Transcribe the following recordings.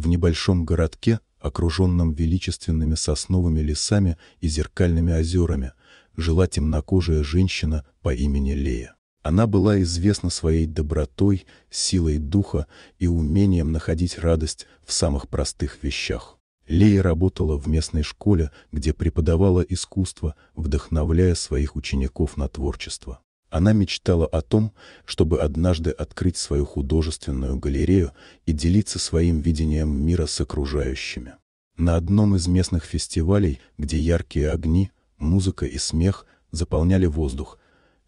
в небольшом городке, окруженном величественными сосновыми лесами и зеркальными озерами, жила темнокожая женщина по имени Лея. Она была известна своей добротой, силой духа и умением находить радость в самых простых вещах. Лея работала в местной школе, где преподавала искусство, вдохновляя своих учеников на творчество. Она мечтала о том, чтобы однажды открыть свою художественную галерею и делиться своим видением мира с окружающими. На одном из местных фестивалей, где яркие огни, музыка и смех заполняли воздух,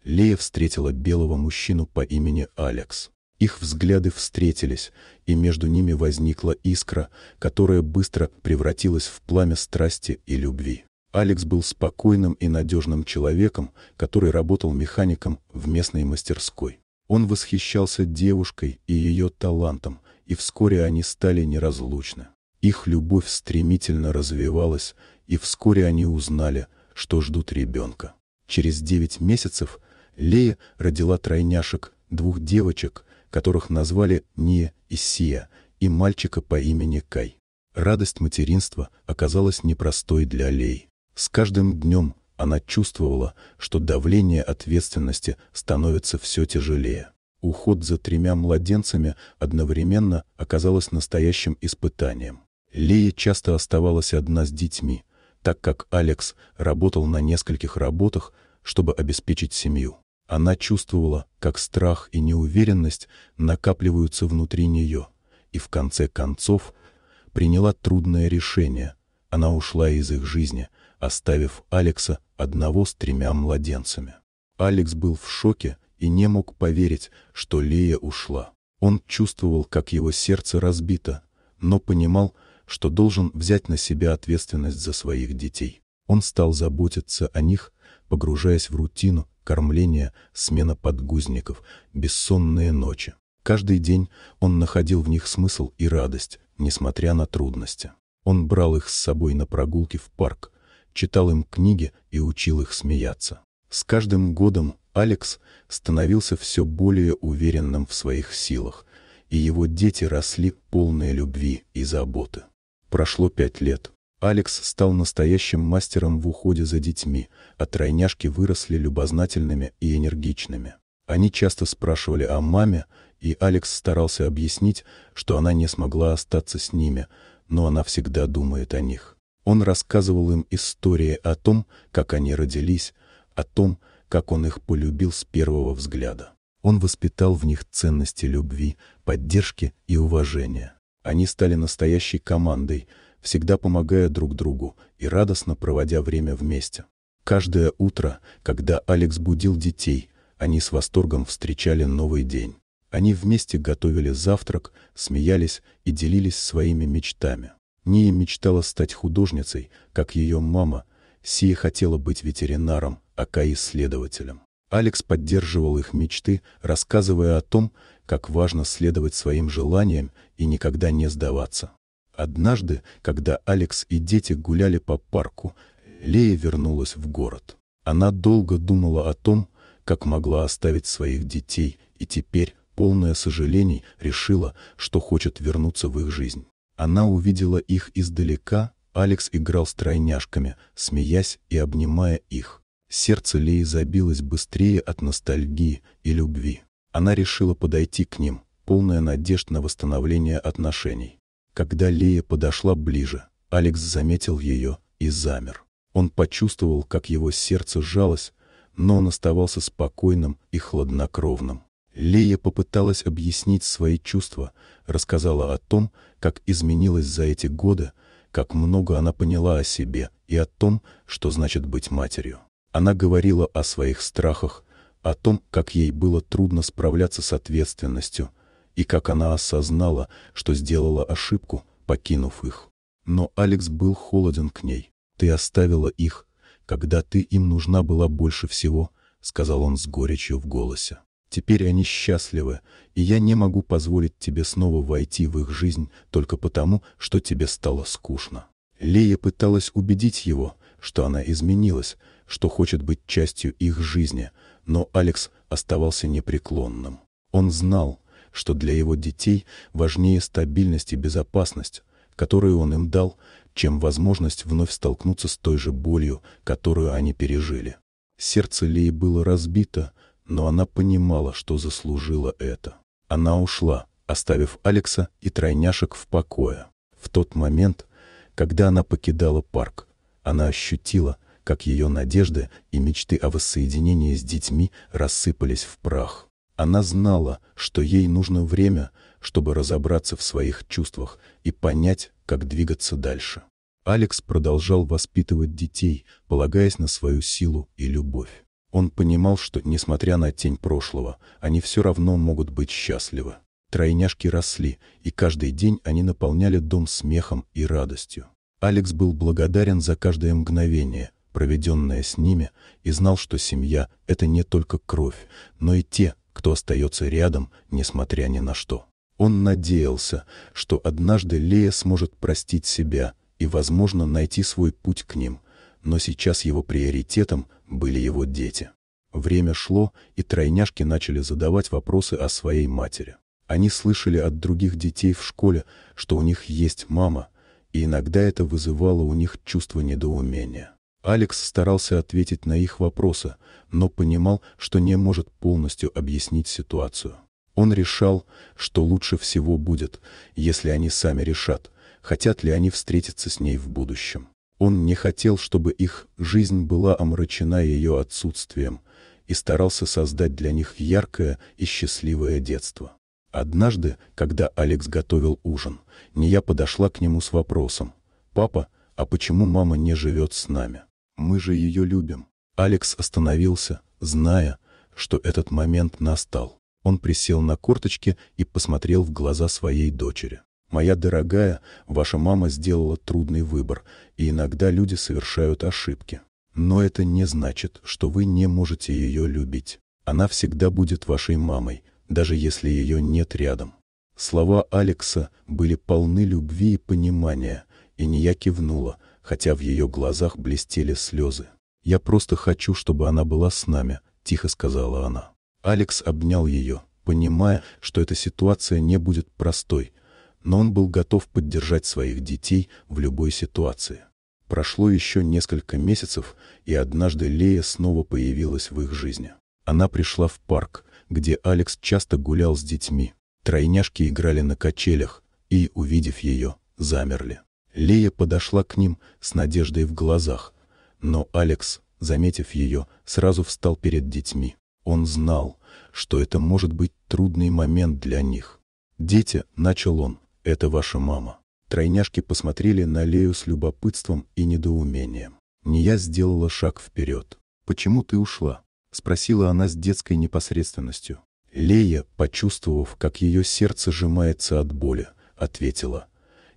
Лея встретила белого мужчину по имени Алекс. Их взгляды встретились, и между ними возникла искра, которая быстро превратилась в пламя страсти и любви. Алекс был спокойным и надежным человеком, который работал механиком в местной мастерской. Он восхищался девушкой и ее талантом, и вскоре они стали неразлучны. Их любовь стремительно развивалась, и вскоре они узнали, что ждут ребенка. Через 9 месяцев Лея родила тройняшек, двух девочек, которых назвали Ния и Сия, и мальчика по имени Кай. Радость материнства оказалась непростой для Леи. С каждым днем она чувствовала, что давление ответственности становится все тяжелее. Уход за тремя младенцами одновременно оказалось настоящим испытанием. Лея часто оставалась одна с детьми, так как Алекс работал на нескольких работах, чтобы обеспечить семью. Она чувствовала, как страх и неуверенность накапливаются внутри нее, и в конце концов приняла трудное решение – она ушла из их жизни, оставив Алекса одного с тремя младенцами. Алекс был в шоке и не мог поверить, что Лея ушла. Он чувствовал, как его сердце разбито, но понимал, что должен взять на себя ответственность за своих детей. Он стал заботиться о них, погружаясь в рутину, кормление, смена подгузников, бессонные ночи. Каждый день он находил в них смысл и радость, несмотря на трудности. Он брал их с собой на прогулки в парк, читал им книги и учил их смеяться. С каждым годом Алекс становился все более уверенным в своих силах, и его дети росли полные любви и заботы. Прошло пять лет. Алекс стал настоящим мастером в уходе за детьми, а тройняшки выросли любознательными и энергичными. Они часто спрашивали о маме, и Алекс старался объяснить, что она не смогла остаться с ними, но она всегда думает о них. Он рассказывал им истории о том, как они родились, о том, как он их полюбил с первого взгляда. Он воспитал в них ценности любви, поддержки и уважения. Они стали настоящей командой, всегда помогая друг другу и радостно проводя время вместе. Каждое утро, когда Алекс будил детей, они с восторгом встречали новый день. Они вместе готовили завтрак, смеялись и делились своими мечтами. Ния мечтала стать художницей, как ее мама. Сия хотела быть ветеринаром, а Кай следователем. Алекс поддерживал их мечты, рассказывая о том, как важно следовать своим желаниям и никогда не сдаваться. Однажды, когда Алекс и дети гуляли по парку, Лея вернулась в город. Она долго думала о том, как могла оставить своих детей, и теперь полное сожалений, решила, что хочет вернуться в их жизнь. Она увидела их издалека, Алекс играл с тройняшками, смеясь и обнимая их. Сердце Леи забилось быстрее от ностальгии и любви. Она решила подойти к ним, полная надежд на восстановление отношений. Когда Лея подошла ближе, Алекс заметил ее и замер. Он почувствовал, как его сердце сжалось, но он оставался спокойным и хладнокровным. Лея попыталась объяснить свои чувства, рассказала о том, как изменилась за эти годы, как много она поняла о себе и о том, что значит быть матерью. Она говорила о своих страхах, о том, как ей было трудно справляться с ответственностью, и как она осознала, что сделала ошибку, покинув их. Но Алекс был холоден к ней. «Ты оставила их, когда ты им нужна была больше всего», — сказал он с горечью в голосе. Теперь они счастливы, и я не могу позволить тебе снова войти в их жизнь только потому, что тебе стало скучно». Лея пыталась убедить его, что она изменилась, что хочет быть частью их жизни, но Алекс оставался непреклонным. Он знал, что для его детей важнее стабильность и безопасность, которую он им дал, чем возможность вновь столкнуться с той же болью, которую они пережили. Сердце Леи было разбито, но она понимала, что заслужила это. Она ушла, оставив Алекса и тройняшек в покое. В тот момент, когда она покидала парк, она ощутила, как ее надежды и мечты о воссоединении с детьми рассыпались в прах. Она знала, что ей нужно время, чтобы разобраться в своих чувствах и понять, как двигаться дальше. Алекс продолжал воспитывать детей, полагаясь на свою силу и любовь. Он понимал, что, несмотря на тень прошлого, они все равно могут быть счастливы. Тройняшки росли, и каждый день они наполняли дом смехом и радостью. Алекс был благодарен за каждое мгновение, проведенное с ними, и знал, что семья — это не только кровь, но и те, кто остается рядом, несмотря ни на что. Он надеялся, что однажды Лея сможет простить себя и, возможно, найти свой путь к ним — но сейчас его приоритетом были его дети. Время шло, и тройняшки начали задавать вопросы о своей матери. Они слышали от других детей в школе, что у них есть мама, и иногда это вызывало у них чувство недоумения. Алекс старался ответить на их вопросы, но понимал, что не может полностью объяснить ситуацию. Он решал, что лучше всего будет, если они сами решат, хотят ли они встретиться с ней в будущем. Он не хотел, чтобы их жизнь была омрачена ее отсутствием и старался создать для них яркое и счастливое детство. Однажды, когда Алекс готовил ужин, Ния подошла к нему с вопросом. «Папа, а почему мама не живет с нами? Мы же ее любим». Алекс остановился, зная, что этот момент настал. Он присел на корточки и посмотрел в глаза своей дочери. Моя дорогая, ваша мама сделала трудный выбор, и иногда люди совершают ошибки. Но это не значит, что вы не можете ее любить. Она всегда будет вашей мамой, даже если ее нет рядом. Слова Алекса были полны любви и понимания, и Ния кивнула, хотя в ее глазах блестели слезы. «Я просто хочу, чтобы она была с нами», — тихо сказала она. Алекс обнял ее, понимая, что эта ситуация не будет простой, но он был готов поддержать своих детей в любой ситуации. Прошло еще несколько месяцев, и однажды Лея снова появилась в их жизни. Она пришла в парк, где Алекс часто гулял с детьми. Тройняшки играли на качелях и, увидев ее, замерли. Лея подошла к ним с надеждой в глазах, но Алекс, заметив ее, сразу встал перед детьми. Он знал, что это может быть трудный момент для них. «Дети», — начал он, это ваша мама». Тройняшки посмотрели на Лею с любопытством и недоумением. Ния сделала шаг вперед. «Почему ты ушла?» — спросила она с детской непосредственностью. Лея, почувствовав, как ее сердце сжимается от боли, ответила.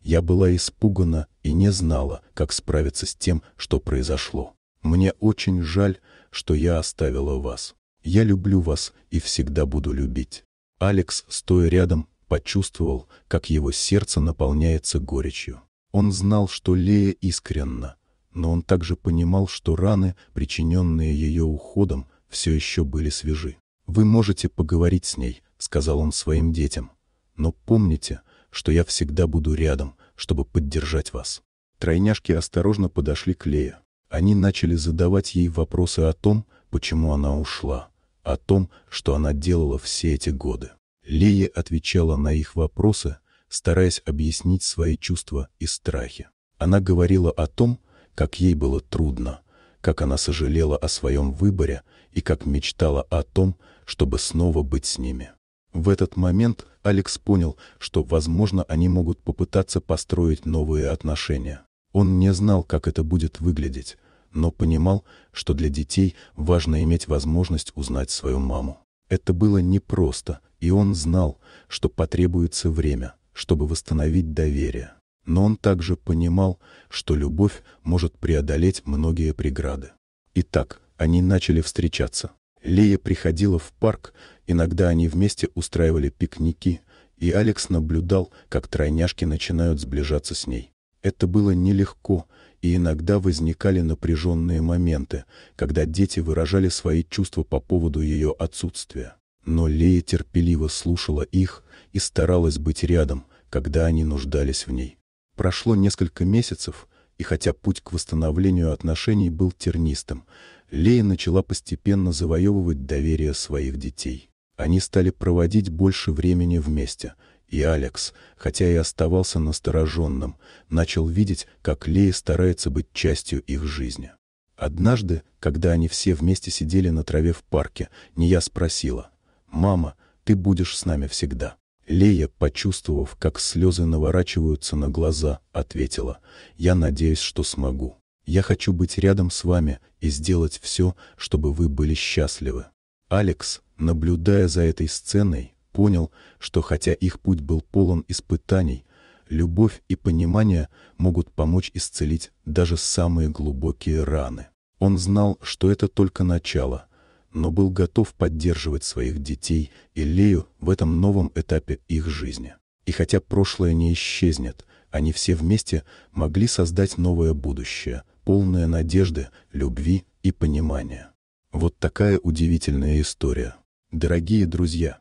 «Я была испугана и не знала, как справиться с тем, что произошло. Мне очень жаль, что я оставила вас. Я люблю вас и всегда буду любить». Алекс, стоя рядом, почувствовал, как его сердце наполняется горечью. Он знал, что Лея искренна, но он также понимал, что раны, причиненные ее уходом, все еще были свежи. «Вы можете поговорить с ней», — сказал он своим детям. «Но помните, что я всегда буду рядом, чтобы поддержать вас». Тройняшки осторожно подошли к Лее. Они начали задавать ей вопросы о том, почему она ушла, о том, что она делала все эти годы. Лея отвечала на их вопросы, стараясь объяснить свои чувства и страхи. Она говорила о том, как ей было трудно, как она сожалела о своем выборе и как мечтала о том, чтобы снова быть с ними. В этот момент Алекс понял, что, возможно, они могут попытаться построить новые отношения. Он не знал, как это будет выглядеть, но понимал, что для детей важно иметь возможность узнать свою маму. Это было непросто, и он знал, что потребуется время, чтобы восстановить доверие. Но он также понимал, что любовь может преодолеть многие преграды. Итак, они начали встречаться. Лея приходила в парк, иногда они вместе устраивали пикники, и Алекс наблюдал, как тройняшки начинают сближаться с ней. Это было нелегко, и иногда возникали напряженные моменты, когда дети выражали свои чувства по поводу ее отсутствия. Но Лея терпеливо слушала их и старалась быть рядом, когда они нуждались в ней. Прошло несколько месяцев, и хотя путь к восстановлению отношений был тернистым, Лея начала постепенно завоевывать доверие своих детей. Они стали проводить больше времени вместе — и Алекс, хотя и оставался настороженным, начал видеть, как Лея старается быть частью их жизни. Однажды, когда они все вместе сидели на траве в парке, Ния спросила, «Мама, ты будешь с нами всегда». Лея, почувствовав, как слезы наворачиваются на глаза, ответила, «Я надеюсь, что смогу. Я хочу быть рядом с вами и сделать все, чтобы вы были счастливы». Алекс, наблюдая за этой сценой, понял, что хотя их путь был полон испытаний, любовь и понимание могут помочь исцелить даже самые глубокие раны. Он знал, что это только начало, но был готов поддерживать своих детей и Лею в этом новом этапе их жизни. И хотя прошлое не исчезнет, они все вместе могли создать новое будущее, полное надежды, любви и понимания. Вот такая удивительная история. Дорогие друзья,